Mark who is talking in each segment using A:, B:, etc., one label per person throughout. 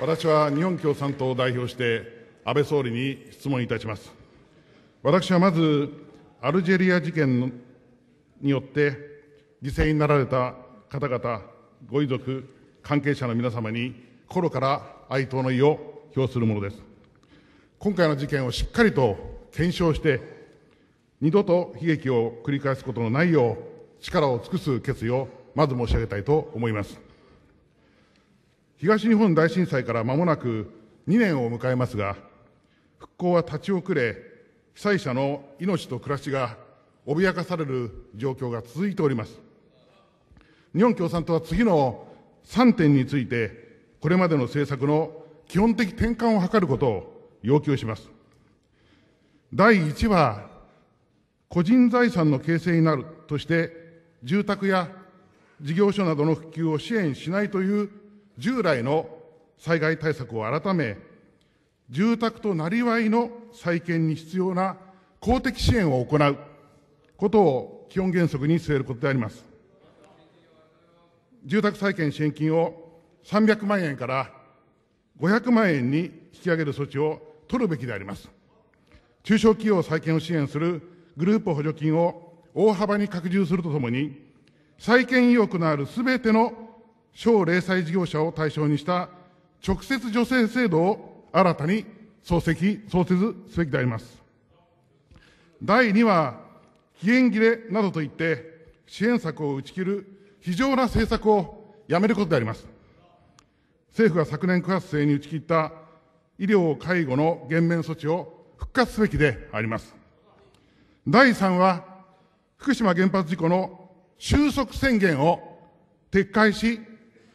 A: 私は日本共産党を代表して安倍総理に質問いたします。私はまず、アルジェリア事件によって犠牲になられた方々、ご遺族、関係者の皆様に心から哀悼の意を表するものです。今回の事件をしっかりと検証して、二度と悲劇を繰り返すことのないよう力を尽くす決意をまず申し上げたいと思います。東日本大震災から間もなく2年を迎えますが、復興は立ち遅れ、被災者の命と暮らしが脅かされる状況が続いております。日本共産党は次の3点について、これまでの政策の基本的転換を図ることを要求します。第1は、個人財産の形成になるとして、住宅や事業所などの普及を支援しないという従来の災害対策を改め、住宅となりわいの再建に必要な公的支援を行うことを基本原則に据えることであります。住宅再建支援金を300万円から500万円に引き上げる措置を取るべきであります。中小企業再建を支援するグループ補助金を大幅に拡充するとともに、再建意欲のあるすべての小零細事業者を対象にした直接助成制度を新たに創設創設すべきであります。第2は、期限切れなどといって支援策を打ち切る非常な政策をやめることであります。政府が昨年9月末に打ち切った医療・介護の減免措置を復活すべきであります。第3は、福島原発事故の収束宣言を撤回し、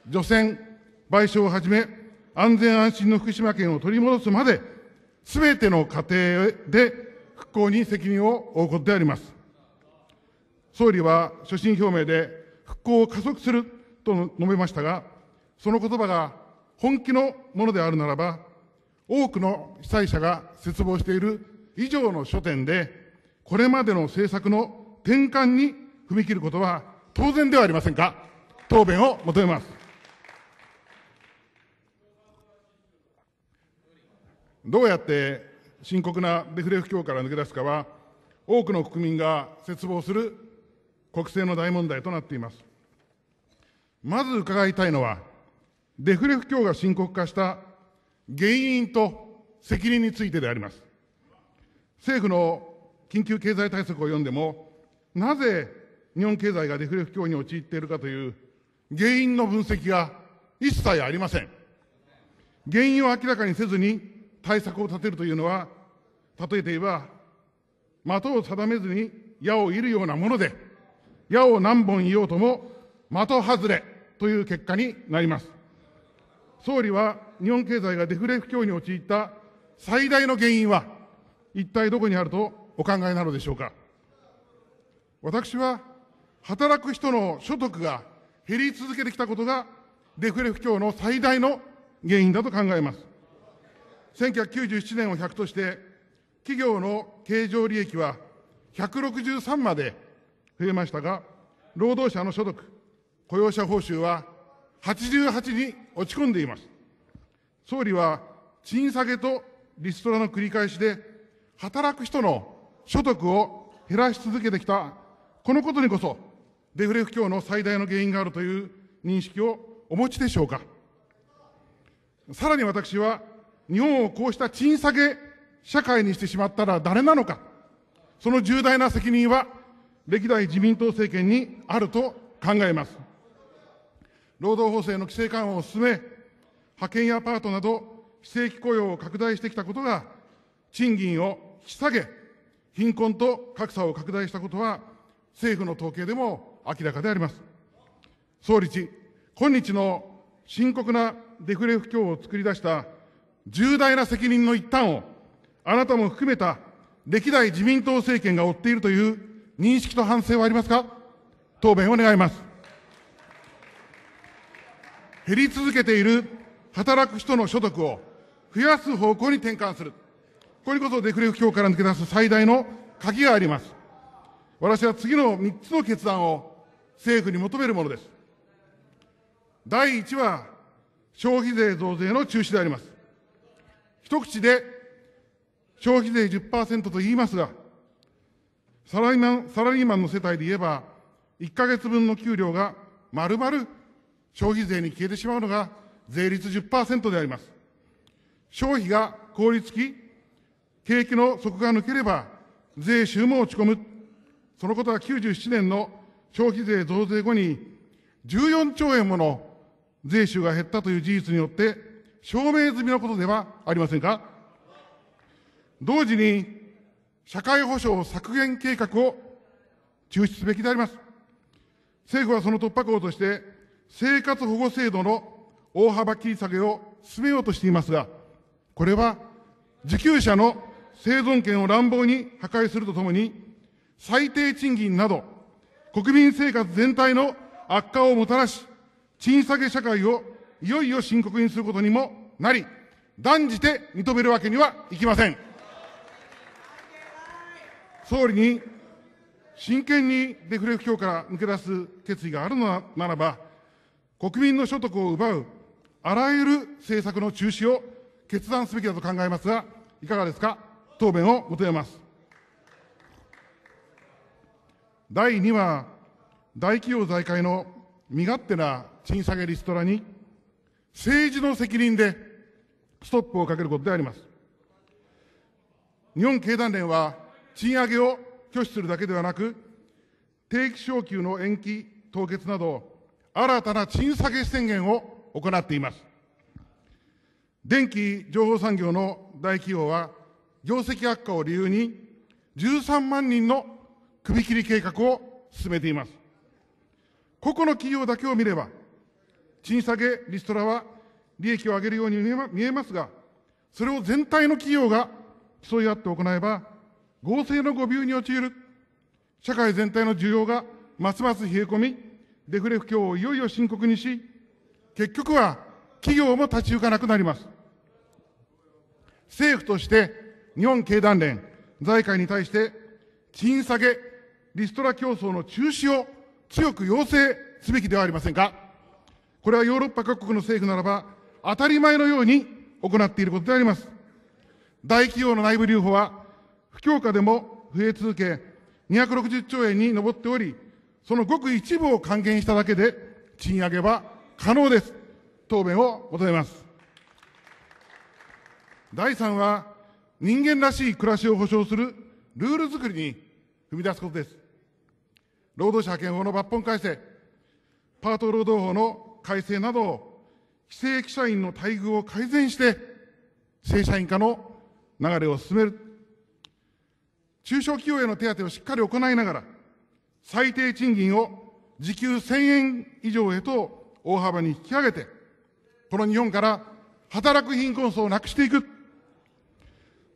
A: 除染、賠償をはじめ、安全安心の福島県を取り戻すまで、すべての過程で復興に責任を負うことであります。総理は所信表明で復興を加速すると述べましたが、その言葉が本気のものであるならば、多くの被災者が絶望している以上の書店で、これまでの政策の転換に踏み切ることは当然ではありませんか、答弁を求めます。どうやって深刻なデフレ不況から抜け出すかは、多くの国民が絶望する国政の大問題となっています。まず伺いたいのは、デフレ不況が深刻化した原因と責任についてであります。政府の緊急経済対策を読んでも、なぜ日本経済がデフレ不況に陥っているかという原因の分析が一切ありません。原因を明らかにせずに、対策を立てるというのは、例えて言えば、的を定めずに矢を射るようなもので、矢を何本射ようとも的外れという結果になります。総理は日本経済がデフレ不況に陥った最大の原因は一体どこにあるとお考えなのでしょうか。私は働く人の所得が減り続けてきたことがデフレ不況の最大の原因だと考えます。1997年を100として、企業の経常利益は163まで増えましたが、労働者の所得、雇用者報酬は88に落ち込んでいます。総理は賃下げとリストラの繰り返しで、働く人の所得を減らし続けてきた、このことにこそ、デフレ不況の最大の原因があるという認識をお持ちでしょうか。さらに私は、日本をこうした賃下げ社会にしてしまったら誰なのか、その重大な責任は歴代自民党政権にあると考えます。労働法制の規制緩和を進め、派遣やパートなど非正規雇用を拡大してきたことが、賃金を引き下げ、貧困と格差を拡大したことは、政府の統計でも明らかであります。総理今日の深刻なデフレ不況を作り出した重大な責任の一端を、あなたも含めた歴代自民党政権が負っているという認識と反省はありますか答弁を願います。減り続けている働く人の所得を増やす方向に転換する。これこそデフレ不況から抜け出す最大の鍵があります。私は次の3つの決断を政府に求めるものです。第1は消費税増税の中止であります。一口で消費税10%と言いますが、サラリーマン、サラリーマンの世帯で言えば、1ヶ月分の給料が丸々消費税に消えてしまうのが税率10%であります。消費が凍りつき、景気の底が抜ければ税収も落ち込む。そのことは97年の消費税増税後に14兆円もの税収が減ったという事実によって証明済みのことではありませんか同時に、社会保障削減計画を中止すべきであります。政府はその突破口として、生活保護制度の大幅切り下げを進めようとしていますが、これは受給者の生存権を乱暴に破壊するとともに、最低賃金など、国民生活全体の悪化をもたらし、賃下げ社会をいよいよ深刻にすることにもなり、断じて認めるわけにはいきません。総理に真剣にデフレ不況から抜け出す決意があるのならば、国民の所得を奪うあらゆる政策の中止を決断すべきだと考えますが、いかがですか、答弁を求めます。第2は、大企業財界の身勝手な賃下げリストラに政治の責任でストップをかけることであります。日本経団連は賃上げを拒否するだけではなく、定期昇給の延期、凍結など、新たな賃下げ宣言を行っています。電気情報産業の大企業は、業績悪化を理由に、13万人の首切り計画を進めています。個々の企業だけを見れば、賃下げ、リストラは利益を上げるように見えますが、それを全体の企業が競い合って行えば、合成の誤謬に陥る、社会全体の需要がますます冷え込み、デフレ不況をいよいよ深刻にし、結局は企業も立ち行かなくなります。政府として日本経団連、財界に対して、賃下げ、リストラ競争の中止を強く要請すべきではありませんか。これはヨーロッパ各国の政府ならば、当たり前のように行っていることであります。大企業の内部留保は、不況下でも増え続け、260兆円に上っており、そのごく一部を還元しただけで、賃上げは可能です。答弁を求めます。第3は、人間らしい暮らしを保障するルール作りに踏み出すことです。労働者派遣法の抜本改正、パート労働法の改正など、非正規社員の待遇を改善して、正社員化の流れを進める。中小企業への手当をしっかり行いながら、最低賃金を時給1000円以上へと大幅に引き上げて、この日本から働く貧困層をなくしていく。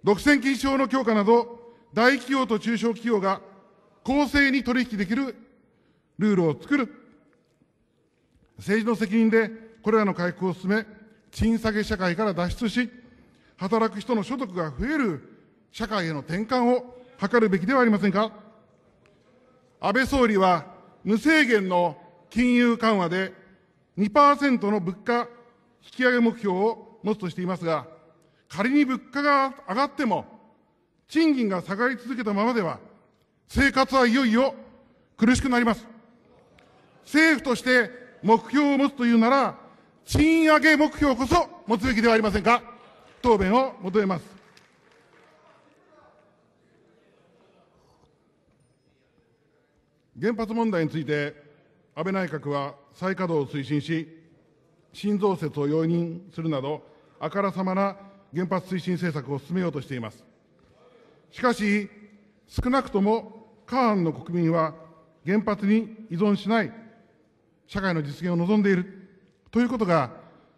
A: 独占禁止法の強化など、大企業と中小企業が公正に取引できるルールを作る。政治の責任でこれらの回復を進め、賃下げ社会から脱出し、働く人の所得が増える社会への転換を図るべきではありませんか。安倍総理は無制限の金融緩和で2%の物価引き上げ目標を持つとしていますが、仮に物価が上がっても、賃金が下がり続けたままでは、生活はいよいよ苦しくなります。政府として目標を持つというなら、賃上げ目標こそ持つべきではありませんか。答弁を求めます。原発問題について、安倍内閣は再稼働を推進し、新増設を容認するなど、あからさまな原発推進政策を進めようとしています。しかし、少なくともカーンの国民は原発に依存しない社会の実現を望んでいるということが、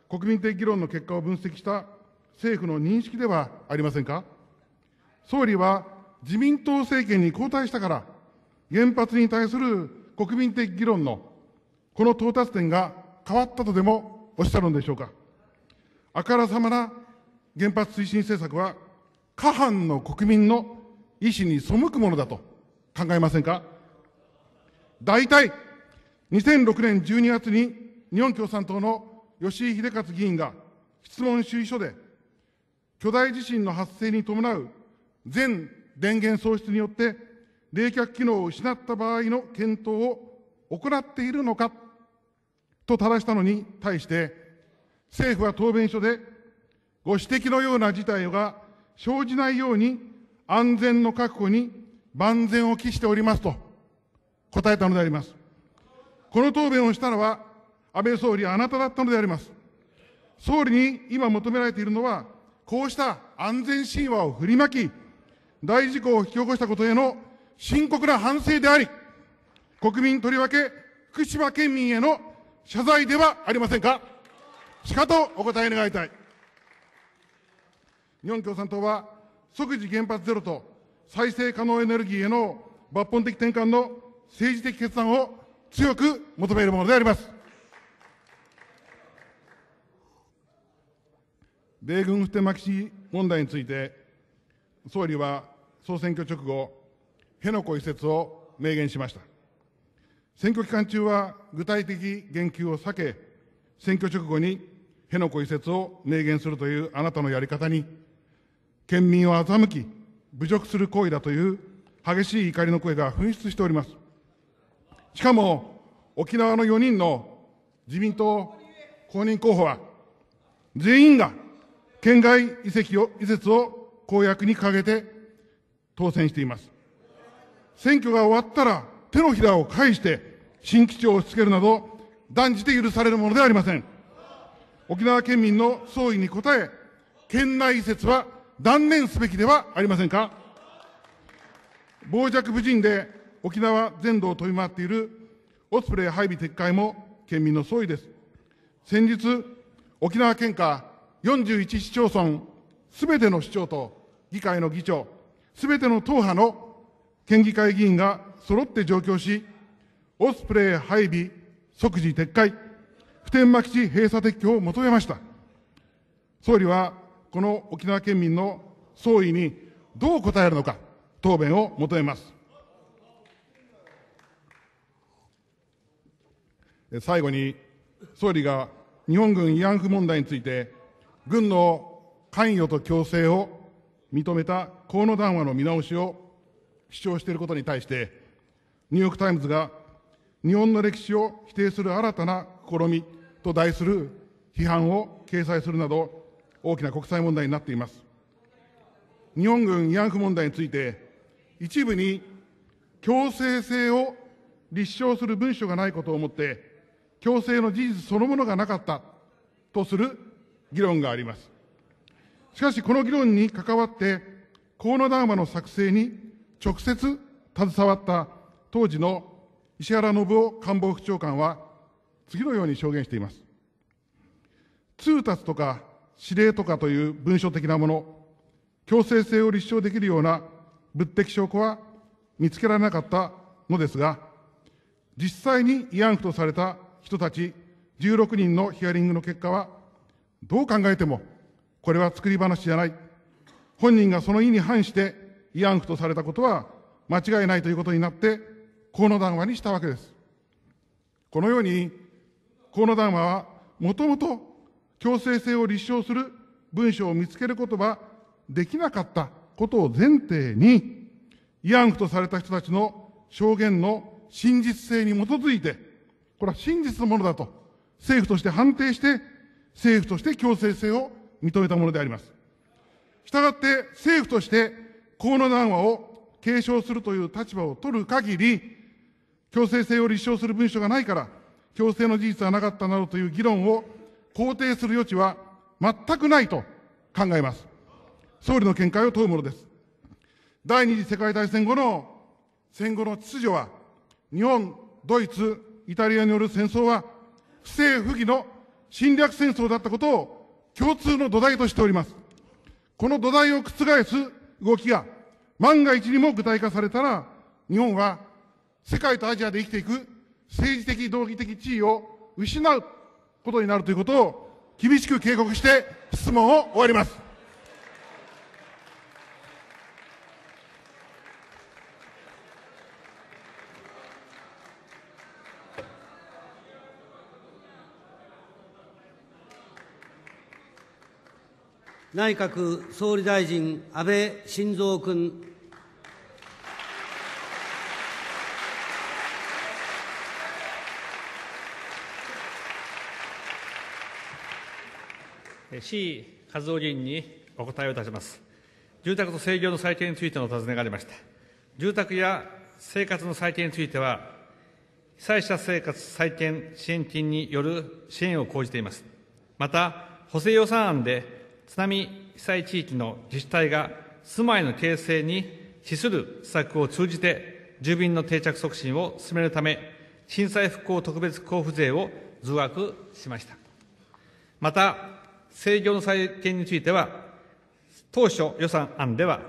A: 国民的議論の結果を分析した政府の認識ではありませんか。総理は自民党政権に交代したから、原発に対する国民的議論のこの到達点が変わったとでもおっしゃるのでしょうか。あからさまな原発推進政策は、過半の国民の意思に背くものだと考えませんか。大体2006年12月に日本共産党の吉井秀勝議員が質問主意書で、巨大地震の発生に伴う全電源喪失によって冷却機能を失った場合の検討を行っているのかと正したのに対して、政府は答弁書で、ご指摘のような事態が生じないように安全の確保に万全を期しておりますと答えたのであります。この答弁をしたのは、安倍総理、あなただったのであります。総理に今求められているのは、こうした安全神話を振りまき、大事故を引き起こしたことへの深刻な反省であり、国民とりわけ福島県民への謝罪ではありませんか。しかとお答え願いたい。日本共産党は、即時原発ゼロと再生可能エネルギーへの抜本的転換の政治的決断を強く求めるものであります。米軍普天間基地問題について、総理は総選挙直後、辺野古移設を明言しました。選挙期間中は具体的言及を避け、選挙直後に辺野古移設を明言するというあなたのやり方に、県民を欺き、侮辱する行為だという激しい怒りの声が噴出しております。しかも、沖縄の4人の自民党公認候補は、全員が県外移籍を、移設を公約に掲げて当選しています。選挙が終わったら手のひらを返して新基地を押し付けるなど断じて許されるものではありません。沖縄県民の総意に応え、県内移設は断念すべきではありませんか。傍若無人で沖縄全土を飛び回っているオスプレイ配備撤回も県民の総意です。先日、沖縄県下41市町村、すべての市長と議会の議長、すべての党派の県議会議員が揃って上京し、オスプレイ配備即時撤回、普天間基地閉鎖撤去を求めました。総理は、この沖縄県民の総意にどう応えるのか、答弁を求めます。最後に、総理が日本軍慰安婦問題について、軍の関与と強制を認めた河野談話の見直しを主張していることに対して、ニューヨーク・タイムズが日本の歴史を否定する新たな試みと題する批判を掲載するなど、大きな国際問題になっています。日本軍慰安婦問題について、一部に強制性を立証する文書がないことをもって、強制の事実そのものがなかったとする議論があります。しかし、この議論に関わって、河野談話の作成に直接携わった当時の石原信夫官房副長官は、次のように証言しています。通達とか指令とかという文書的なもの、強制性を立証できるような物的証拠は見つけられなかったのですが、実際に慰安婦とされた人たち16人のヒアリングの結果は、どう考えても、これは作り話じゃない。本人がその意に反して慰安婦とされたことは間違いないということになって、河野談話にしたわけです。このように、河野談話は、もともと強制性を立証する文書を見つけることはできなかったことを前提に、慰安婦とされた人たちの証言の真実性に基づいて、これは真実のものだと、政府として判定して、政府として強制性を認めたものであります。したがって政府として河野談話を継承するという立場を取る限り、強制性を立証する文書がないから、強制の事実はなかったなどという議論を肯定する余地は全くないと考えます。総理の見解を問うものです。第二次世界大戦後の戦後の秩序は、日本、ドイツ、イタリアによる戦争は、不正不義の侵略戦争だったことを共通の土台としております。この土台を覆す動きが万が一にも具体化されたら、日本は世界とアジアで生きていく政治的、道義的地位を失うことになるということを厳しく警告して質問を終わります。
B: 内閣総理大臣、安倍晋三君。志位和夫議員にお答えをいたします。住宅と制御の再建についてのお尋ねがありました。住宅や生活の再建については、被災者生活再建支援金による支援を講じています。また、補正予算案で津波被災地域の自治体が住まいの形成に資する施策を通じて、住民の定着促進を進めるため、震災復興特別交付税を増額しました。また、制御の再建については、当初予算案では、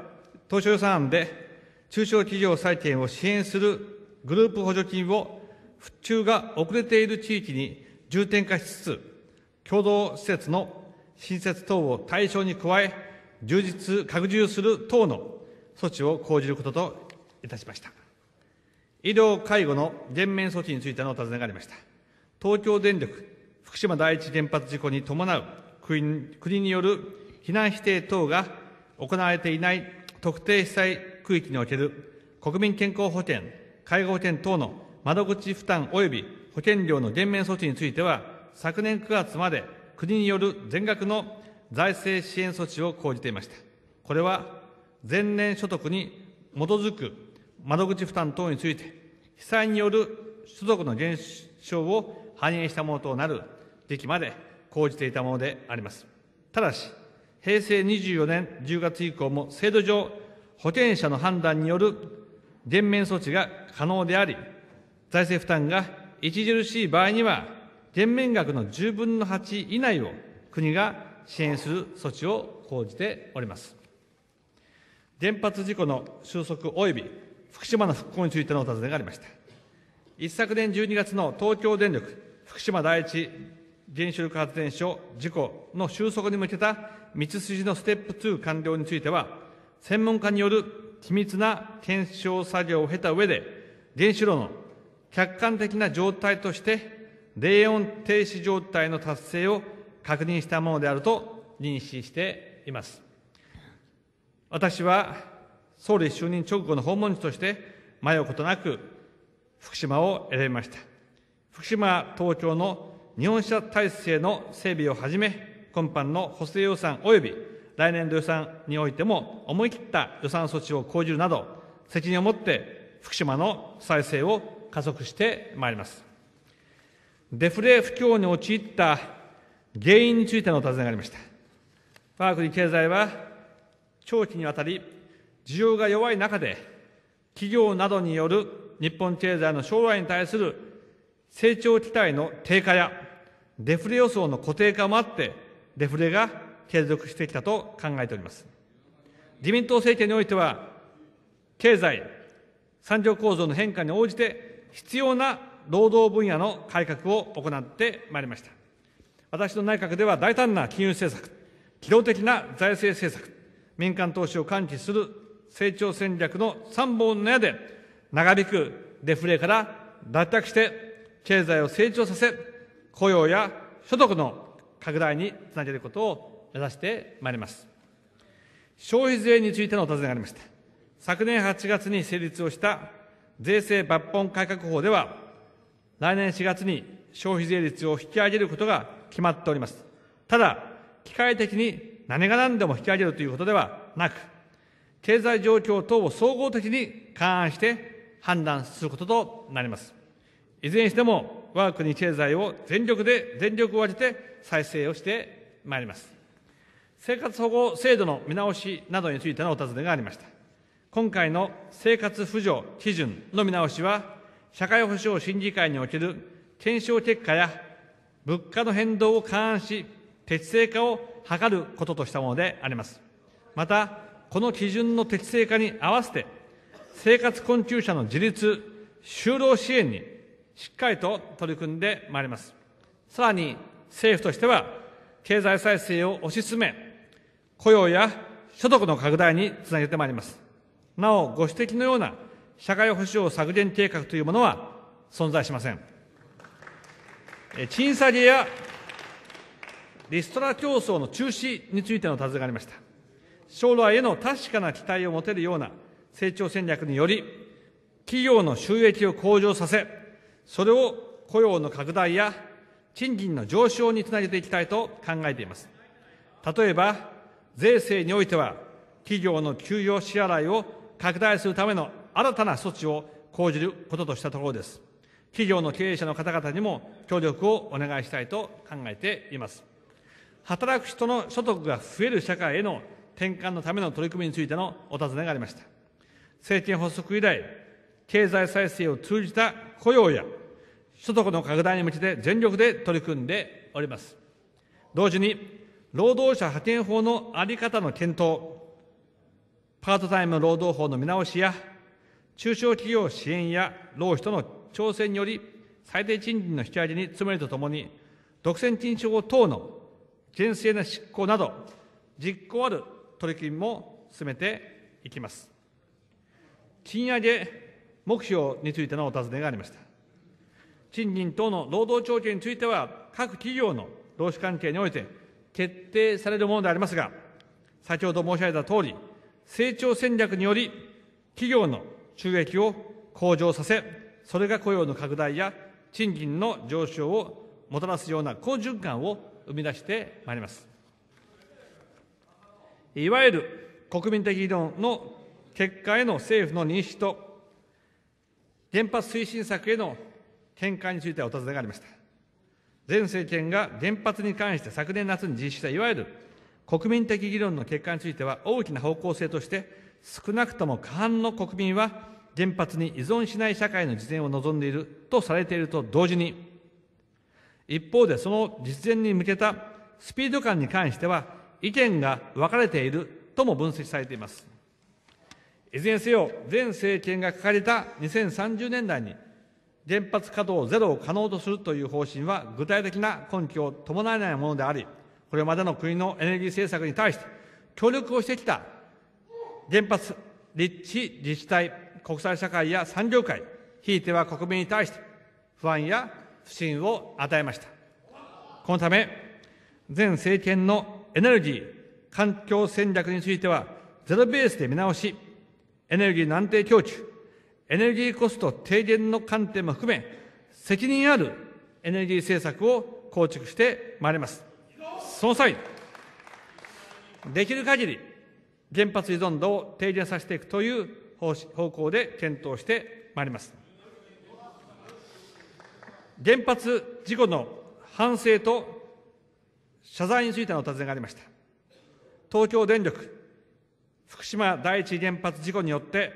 B: 当初予算案で、中小企業再建を支援するグループ補助金を、復旧が遅れている地域に重点化しつつ、共同施設の新設等を対象に加え、充実、拡充する等の措置を講じることといたしました。医療・介護の減免措置についてのお尋ねがありました。東京電力福島第一原発事故に伴う国国による避難指定等が行われていない特定被災区域における国民健康保険、介護保険等の窓口負担及び保険料の減免措置については、昨年9月まで国による全額の財政支援措置を講じていました。これは前年所得に基づく窓口負担等について、被災による所得の減少を反映したものとなる時期まで講じていたものであります。ただし、平成24年10月以降も制度上、保険者の判断による減免措置が可能であり、財政負担が著しい場合には、減免額の10分の8以内を国が支援する措置を講じております。原発事故の収束及び福島の復興についてのお尋ねがありました。一昨年12月の東京電力福島第一原子力発電所事故の収束に向けた道筋のステップ2完了については、専門家による緻密な検証作業を経た上で、原子炉の客観的な状態として冷温停止状態の達成を確認したものであると認識しています。私は総理就任直後の訪問地として迷うことなく福島を選びました。福島、東京の日本車体制の整備をはじめ、今般の補正予算及び来年度予算においても思い切った予算措置を講じるなど、責任を持って福島の再生を加速してまいります。デフレ不況に陥った原因についてのお尋ねがありました。我が国経済は長期にわたり需要が弱い中で企業などによる日本経済の将来に対する成長期待の低下やデフレ予想の固定化もあってデフレが継続してきたと考えております。自民党政権においては経済、産業構造の変化に応じて必要な労働分野の改革を行ってまいりました。私の内閣では大胆な金融政策、機動的な財政政策、民間投資を喚起する成長戦略の三本の矢で、長引くデフレから脱却して、経済を成長させ、雇用や所得の拡大につなげることを目指してまいります。消費税についてのお尋ねがありました。昨年8月に成立をした税制抜本改革法では、来年4月に消費税率を引き上げることが決まっております。ただ、機械的に何が何でも引き上げるということではなく、経済状況等を総合的に勘案して判断することとなります。いずれにしても、我が国経済を全力で、全力を挙げて再生をしてまいります。生活保護制度の見直しなどについてのお尋ねがありました。今回の生活扶助基準の見直しは、社会保障審議会における検証結果や物価の変動を勘案し、適正化を図ることとしたものであります。また、この基準の適正化に合わせて、生活困窮者の自立、就労支援にしっかりと取り組んでまいります。さらに、政府としては、経済再生を推し進め、雇用や所得の拡大につなげてまいります。なお、ご指摘のような社会保障削減計画というものは存在しません。賃下げやリストラ競争の中止についての尋ねがありました。将来への確かな期待を持てるような成長戦略により、企業の収益を向上させ、それを雇用の拡大や賃金の上昇につなげていきたいと考えています。例えば、税制においては、企業の給与支払いを拡大するための新たな措置を講じることとしたところです。企業の経営者の方々にも協力をお願いしたいと考えています。働く人の所得が増える社会への転換のための取り組みについてのお尋ねがありました。政権発足以来、経済再生を通じた雇用や所得の拡大に向けて全力で取り組んでおります。同時に、労働者派遣法のあり方の検討、パートタイム労働法の見直しや中小企業支援や労使との調整により、最低賃金の引き上げに努めるとともに、独占禁止法等の厳正な執行など、実行ある取り組みも進めていきます。賃上げ目標についてのお尋ねがありました。賃金等の労働条件については、各企業の労使関係において決定されるものでありますが、先ほど申し上げたとおり、成長戦略により、企業の収益を向上させ、それが雇用の拡大や賃金の上昇をもたらすような好循環を生み出してまいります。いわゆる国民的議論の結果への政府の認識と、原発推進策への見解についてはお尋ねがありました。前政権が原発に関して昨年夏に実施したいわゆる国民的議論の結果については大きな方向性として少なくとも過半の国民は原発に依存しない社会の実現を望んでいるとされていると同時に、一方でその実現に向けたスピード感に関しては意見が分かれているとも分析されています。いずれにせよ、前政権が掲げた2030年代に原発稼働ゼロを可能とするという方針は具体的な根拠を伴えないものであり、これまでの国のエネルギー政策に対して協力をしてきた原発、立地、自治体、国際社会や産業界、ひいては国民に対して不安や不信を与えました。このため、前政権のエネルギー、環境戦略については、ゼロベースで見直し、エネルギーの安定供給、エネルギーコスト低減の観点も含め、責任あるエネルギー政策を構築してまいります。その際、できる限り、原発依存度を低減させていくという方向で検討してまいります。原発事故の反省と謝罪についてのお尋ねがありました。東京電力福島第一原発事故によって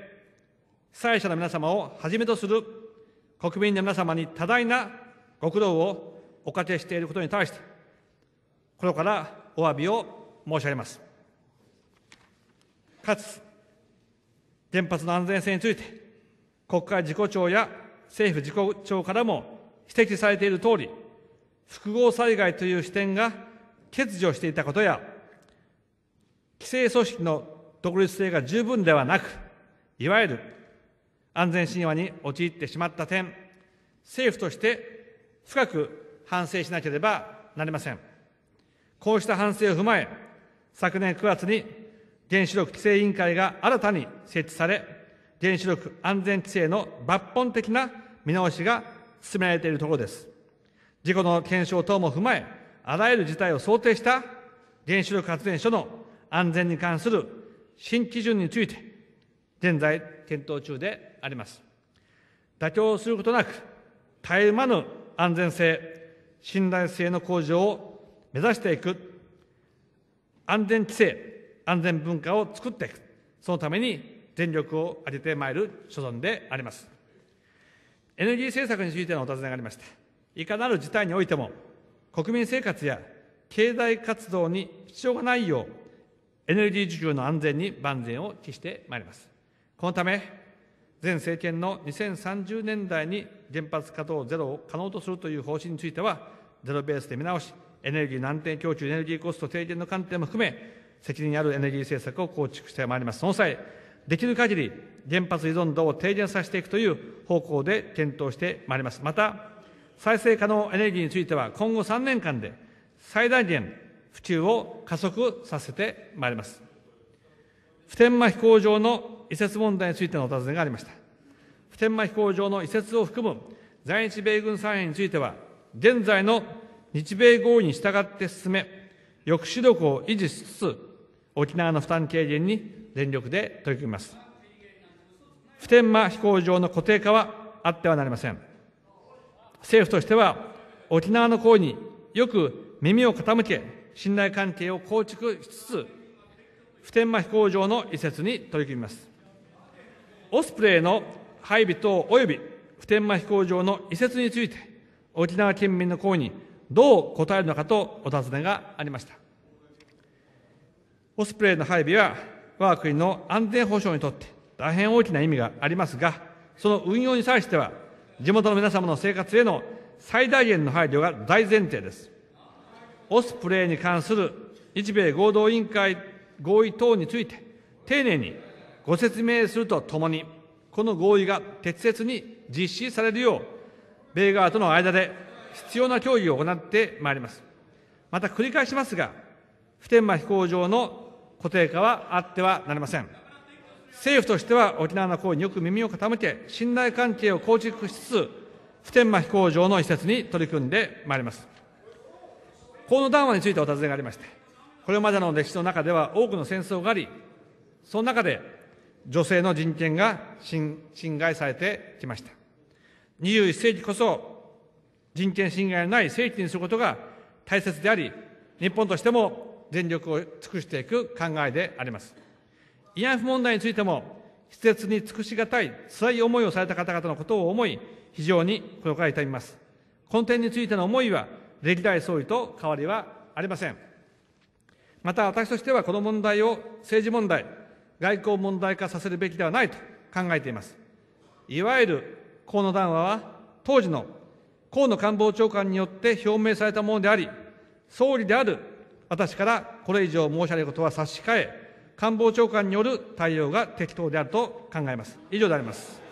B: 被災者の皆様をはじめとする国民の皆様に多大なご苦労をおかけしていることに対して、心からお詫びを申し上げます。かつ、原発の安全性について、国会事故調や政府事故調からも指摘されている通り、複合災害という視点が欠如していたことや、規制組織の独立性が十分ではなく、いわゆる安全神話に陥ってしまった点、政府として深く反省しなければなりません。こうした反省を踏まえ、昨年9月に原子力規制委員会が新たに設置され、原子力安全規制の抜本的な見直しが進められているところです。事故の検証等も踏まえ、あらゆる事態を想定した原子力発電所の安全に関する新基準について、現在検討中であります。妥協することなく、絶え間ぬ安全性、信頼性の向上を目指していく、安全規制、安全文化を作っていくそのために全力を挙げてまいる所存でありますエネルギー政策についてのお尋ねがありましたいかなる事態においても国民生活や経済活動に必要がないようエネルギー需給の安全に万全を期してまいりますこのため前政権の2030年代に原発稼働ゼロを可能とするという方針についてはゼロベースで見直しエネルギーの安定供給エネルギーコスト低減の観点も含め責任あるエネルギー政策を構築してまいります。その際、できる限り原発依存度を低減させていくという方向で検討してまいります。また、再生可能エネルギーについては今後3年間で最大限普及を加速させてまいります。普天間飛行場の移設問題についてのお尋ねがありました。普天間飛行場の移設を含む在日米軍産編については、現在の日米合意に従って進め、抑止力を維持しつつ、沖縄の負担軽減に全力で取り組みます。普天間飛行場の固定化はあってはなりません。政府としては沖縄の行為によく耳を傾け、信頼関係を構築しつつ、普天間飛行場の移設に取り組みます。オスプレイの配備等及び普天間飛行場の移設について、沖縄県民の行為にどう応えるのかとお尋ねがありました。オスプレイの配備は我が国の安全保障にとって大変大きな意味がありますが、その運用に際しては、地元の皆様の生活への最大限の配慮が大前提です。オスプレイに関する日米合同委員会合意等について、丁寧にご説明するとともに、この合意が適切に実施されるよう、米側との間で必要な協議を行ってまいります。また繰り返しますが、普天間飛行場の固定化はあってはなりません。政府としては沖縄の声によく耳を傾け、信頼関係を構築しつつ、普天間飛行場の移設に取り組んでまいります。河野談話についてお尋ねがありまして、これまでの歴史の中では多くの戦争があり、その中で女性の人権が侵害されてきました。21世紀こそ人権侵害のない世紀にすることが大切であり、日本としても全力を尽くしていく考えであります。慰安婦問題についても、施設に尽くしがたい、辛い思いをされた方々のことを思い、非常に心から痛みます。この点についての思いは、歴代総理と変わりはありません。また私としてはこの問題を政治問題、外交問題化させるべきではないと考えています。いわゆる河野談話は、当時の河野官房長官によって表明されたものであり、総理である私からこれ以上申し上げることは差し控え、官房長官による対応が適当であると考えます。以上であります。